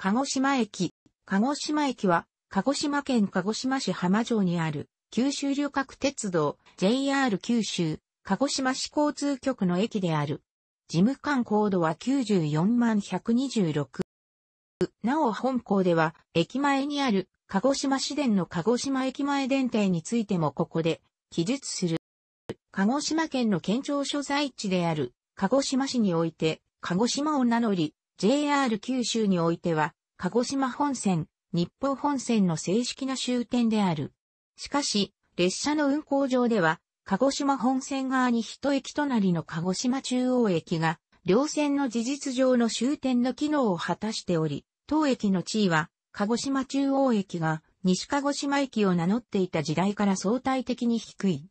鹿児島駅。鹿児島駅は、鹿児島県鹿児島市浜城にある、九州旅客鉄道 JR 九州、鹿児島市交通局の駅である。事務官高度は94万126。なお本校では、駅前にある鹿児島市電の鹿児島駅前電停についてもここで記述する。鹿児島県の県庁所在地である鹿児島市において、鹿児島を名乗り、JR 九州においては、鹿児島本線、日報本線の正式な終点である。しかし、列車の運行上では、鹿児島本線側に一駅隣の鹿児島中央駅が、両線の事実上の終点の機能を果たしており、当駅の地位は、鹿児島中央駅が西鹿児島駅を名乗っていた時代から相対的に低い。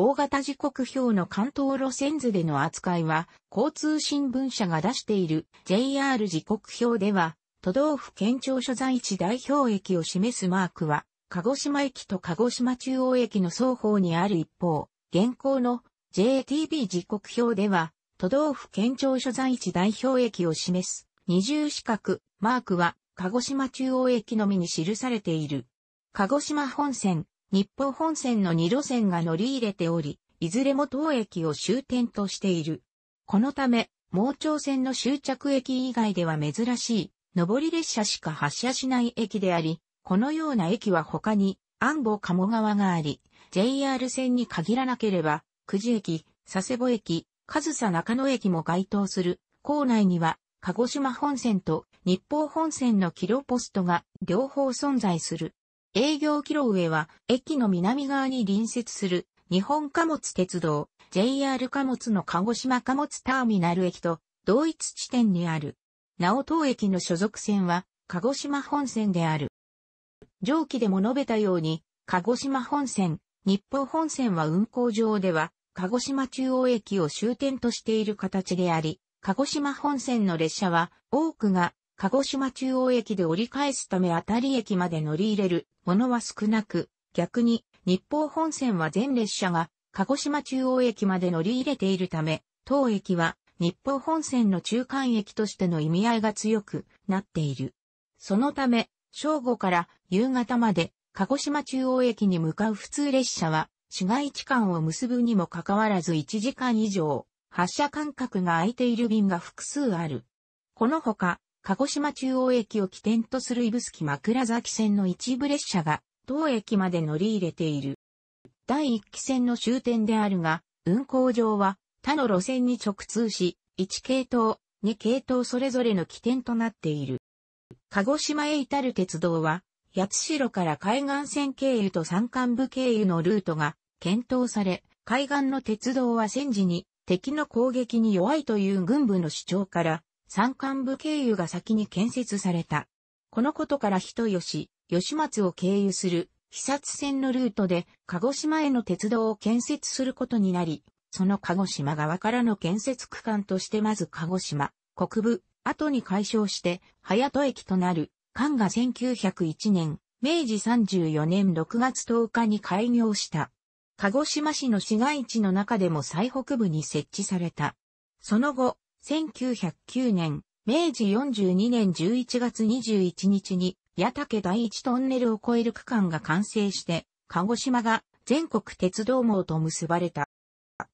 大型時刻表の関東路線図での扱いは、交通新聞社が出している JR 時刻表では、都道府県庁所在地代表駅を示すマークは、鹿児島駅と鹿児島中央駅の双方にある一方、現行の JTB 時刻表では、都道府県庁所在地代表駅を示す二重四角マークは鹿児島中央駅のみに記されている。鹿児島本線、日本本線の2路線が乗り入れており、いずれも当駅を終点としている。このため、盲腸線の終着駅以外では珍しい、上り列車しか発車しない駅であり、このような駅は他に、安保鴨川があり、JR 線に限らなければ、久慈駅、佐世保駅、上総中野駅も該当する。構内には、鹿児島本線と日報本線のキロポストが両方存在する。営業キロ上は、駅の南側に隣接する、日本貨物鉄道、JR 貨物の鹿児島貨物ターミナル駅と、同一地点にある。なお当駅の所属線は、鹿児島本線である。上記でも述べたように、鹿児島本線、日報本線は運行上では、鹿児島中央駅を終点としている形であり、鹿児島本線の列車は多くが鹿児島中央駅で折り返すためあたり駅まで乗り入れるものは少なく、逆に日方本線は全列車が鹿児島中央駅まで乗り入れているため、当駅は日方本線の中間駅としての意味合いが強くなっている。そのため、正午から夕方まで鹿児島中央駅に向かう普通列車は市街地間を結ぶにもかかわらず1時間以上、発車間隔が空いている便が複数ある。このほか、鹿児島中央駅を起点とする指宿枕崎線の一部列車が当駅まで乗り入れている。第1期線の終点であるが、運行上は他の路線に直通し、1系統、2系統それぞれの起点となっている。鹿児島へ至る鉄道は、八代から海岸線経由と山間部経由のルートが検討され、海岸の鉄道は戦時に敵の攻撃に弱いという軍部の主張から、山間部経由が先に建設された。このことから人吉、吉松を経由する、被殺線のルートで、鹿児島への鉄道を建設することになり、その鹿児島側からの建設区間としてまず鹿児島、国部、後に解消して、早戸駅となる、関が1901年、明治34年6月10日に開業した。鹿児島市の市街地の中でも最北部に設置された。その後、1909年、明治42年11月21日に、矢竹第一トンネルを越える区間が完成して、鹿児島が全国鉄道網と結ばれた。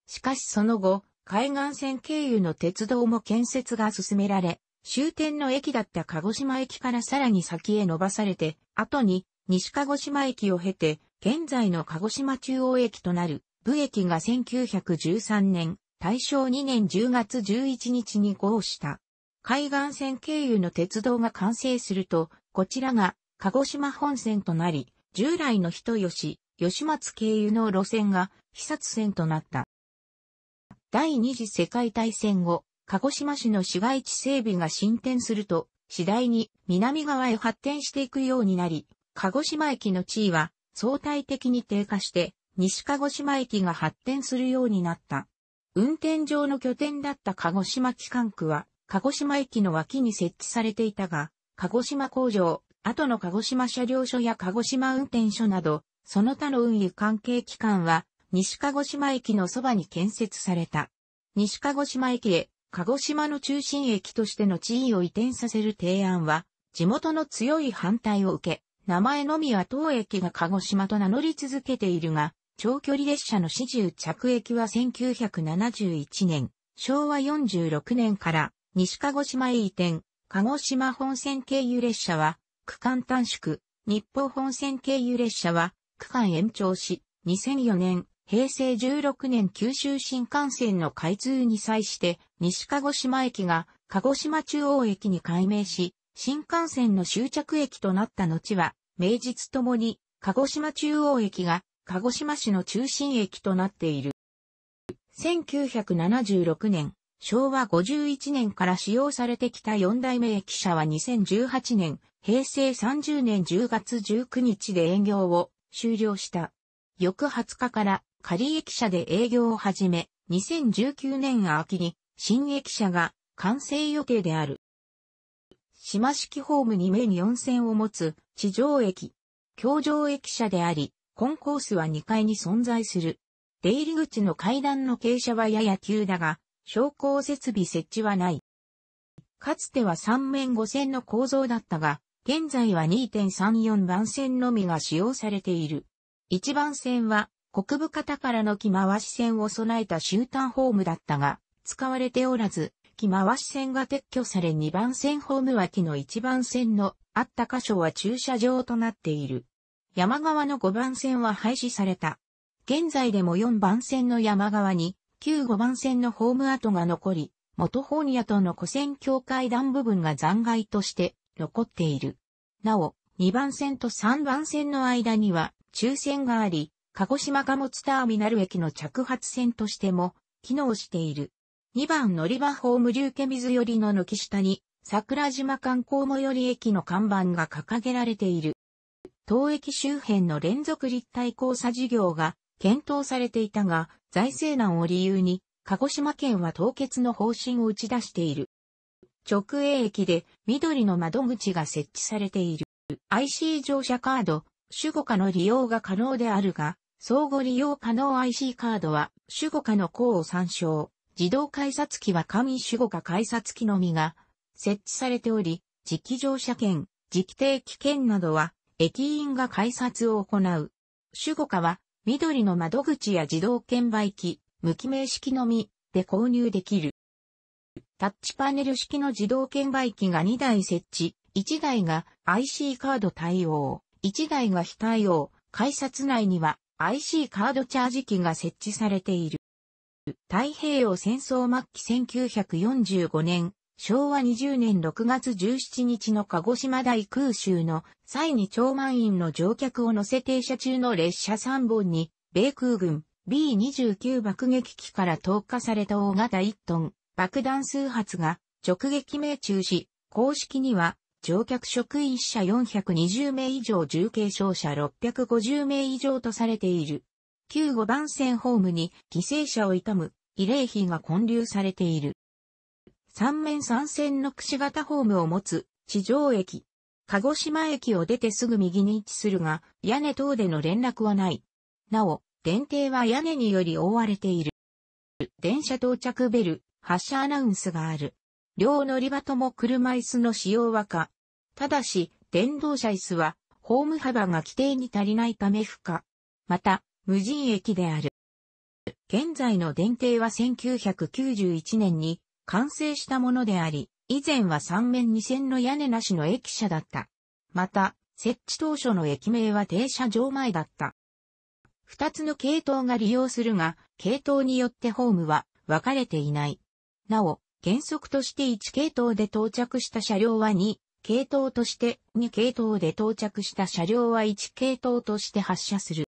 しかしその後、海岸線経由の鉄道も建設が進められ、終点の駅だった鹿児島駅からさらに先へ伸ばされて、後に西鹿児島駅を経て、現在の鹿児島中央駅となる、部駅が1913年大正2年10月11日に合した。海岸線経由の鉄道が完成すると、こちらが鹿児島本線となり、従来の人吉、吉松経由の路線が被殺線となった。第二次世界大戦後、鹿児島市の市街地整備が進展すると、次第に南側へ発展していくようになり、鹿児島駅の地位は相対的に低下して、西鹿児島駅が発展するようになった。運転場の拠点だった鹿児島機関区は、鹿児島駅の脇に設置されていたが、鹿児島工場、後の鹿児島車両所や鹿児島運転所など、その他の運輸関係機関は、西鹿児島駅のそばに建設された。西鹿児島駅へ、鹿児島の中心駅としての地位を移転させる提案は、地元の強い反対を受け、名前のみは当駅が鹿児島と名乗り続けているが、長距離列車の始終着駅は1971年、昭和46年から西鹿児島へ移転、鹿児島本線経由列車は区間短縮、日報本線経由列車は区間延長し、2004年、平成16年九州新幹線の開通に際して西鹿児島駅が鹿児島中央駅に改名し、新幹線の終着駅となった後は、名実ともに鹿児島中央駅が鹿児島市の中心駅となっている。1976年、昭和51年から使用されてきた4代目駅舎は2018年、平成30年10月19日で営業を終了した。翌20日から仮駅舎で営業を始め、2019年秋に新駅舎が完成予定である。島式ホームに面4線を持つ地上駅、橋上駅舎であり、コンコースは2階に存在する。出入り口の階段の傾斜はやや急だが、昇降設備設置はない。かつては3面5線の構造だったが、現在は2.34番線のみが使用されている。1番線は、国部方からの木回し線を備えた終端ホームだったが、使われておらず、木回し線が撤去され2番線ホーム脇の1番線のあった箇所は駐車場となっている。山側の5番線は廃止された。現在でも4番線の山側に、旧5番線のホーム跡が残り、元本屋との古線境界段部分が残骸として残っている。なお、2番線と3番線の間には、抽選があり、鹿児島貨物ターミナル駅の着発線としても、機能している。2番乗り場ホーム流家水寄りの軒下に、桜島観光最寄り駅の看板が掲げられている。東駅周辺の連続立体交差事業が検討されていたが、財政難を理由に、鹿児島県は凍結の方針を打ち出している。直営駅で緑の窓口が設置されている。IC 乗車カード、主語化の利用が可能であるが、相互利用可能 IC カードは、主語化の項を参照。自動改札機は紙主語化改札機のみが設置されており、磁気乗車券、磁気定期券などは駅員が改札を行う。主語化は、緑の窓口や自動券売機、無記名式のみで購入できる。タッチパネル式の自動券売機が2台設置、1台が IC カード対応、1台が非対応、改札内には IC カードチャージ機が設置されている。太平洋戦争末期1945年、昭和20年6月17日の鹿児島大空襲の際に超満員の乗客を乗せ停車中の列車3本に、米空軍 B29 爆撃機から投下された大型1トン爆弾数発が直撃命中し、公式には乗客職員者420名以上重軽傷者650名以上とされている。旧5番線ホームに犠牲者を悼む慰霊碑が混流されている。三面三線の串型ホームを持つ地上駅。鹿児島駅を出てすぐ右に位置するが、屋根等での連絡はない。なお、電停は屋根により覆われている。電車到着ベル、発車アナウンスがある。両乗り場とも車椅子の使用は可。ただし、電動車椅子は、ホーム幅が規定に足りないため不可。また、無人駅である。現在の電停は1991年に完成したものであり、以前は3面2線の屋根なしの駅舎だった。また、設置当初の駅名は停車場前だった。二つの系統が利用するが、系統によってホームは分かれていない。なお、原則として1系統で到着した車両は2、系統として2系統で到着した車両は1系統として発車する。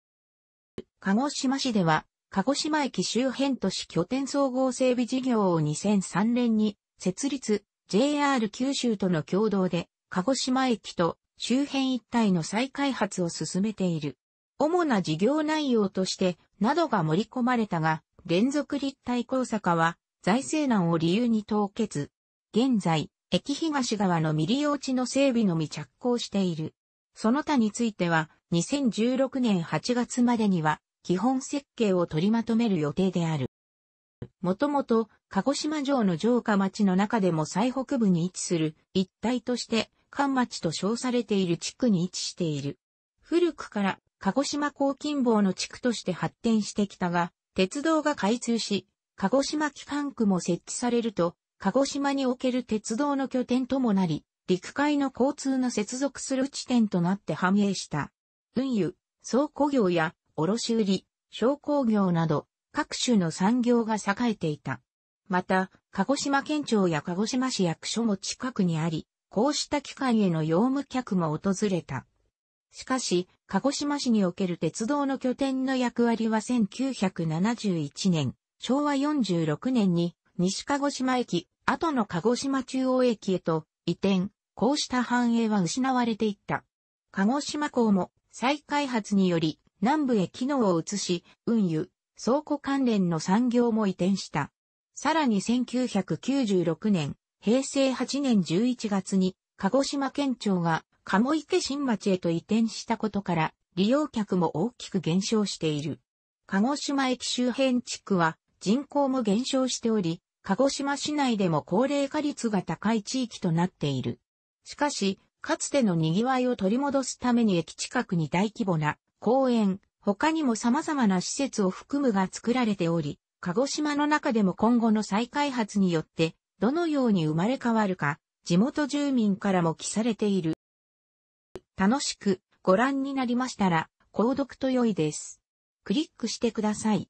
鹿児島市では鹿児島駅周辺都市拠点総合整備事業を2003年に設立、JR 九州との共同で、鹿児島駅と周辺一帯の再開発を進めている。主な事業内容として、などが盛り込まれたが、連続立体交差化は、財政難を理由に凍結。現在、駅東側の未利用地の整備のみ着工している。その他については、2016年8月までには、基本設計を取りまとめる予定である。もともと、鹿児島城の城下町の中でも最北部に位置する一帯として、関町と称されている地区に位置している。古くから、鹿児島高近傍の地区として発展してきたが、鉄道が開通し、鹿児島機関区も設置されると、鹿児島における鉄道の拠点ともなり、陸海の交通の接続する地点となって繁栄した。運輸、倉庫業や卸売、商工業など、各種の産業が栄えていた。また、鹿児島県庁や鹿児島市役所も近くにあり、こうした機関への用務客も訪れた。しかし、鹿児島市における鉄道の拠点の役割は1971年、昭和46年に西鹿児島駅、後の鹿児島中央駅へと移転、こうした繁栄は失われていった。鹿児島港も再開発により南部へ機能を移し、運輸、倉庫関連の産業も移転した。さらに1996年、平成8年11月に、鹿児島県庁が鴨池新町へと移転したことから、利用客も大きく減少している。鹿児島駅周辺地区は人口も減少しており、鹿児島市内でも高齢化率が高い地域となっている。しかし、かつての賑わいを取り戻すために駅近くに大規模な公園、他にも様々な施設を含むが作られており、鹿児島の中でも今後の再開発によって、どのように生まれ変わるか、地元住民からも記されている。楽しくご覧になりましたら、購読と良いです。クリックしてください。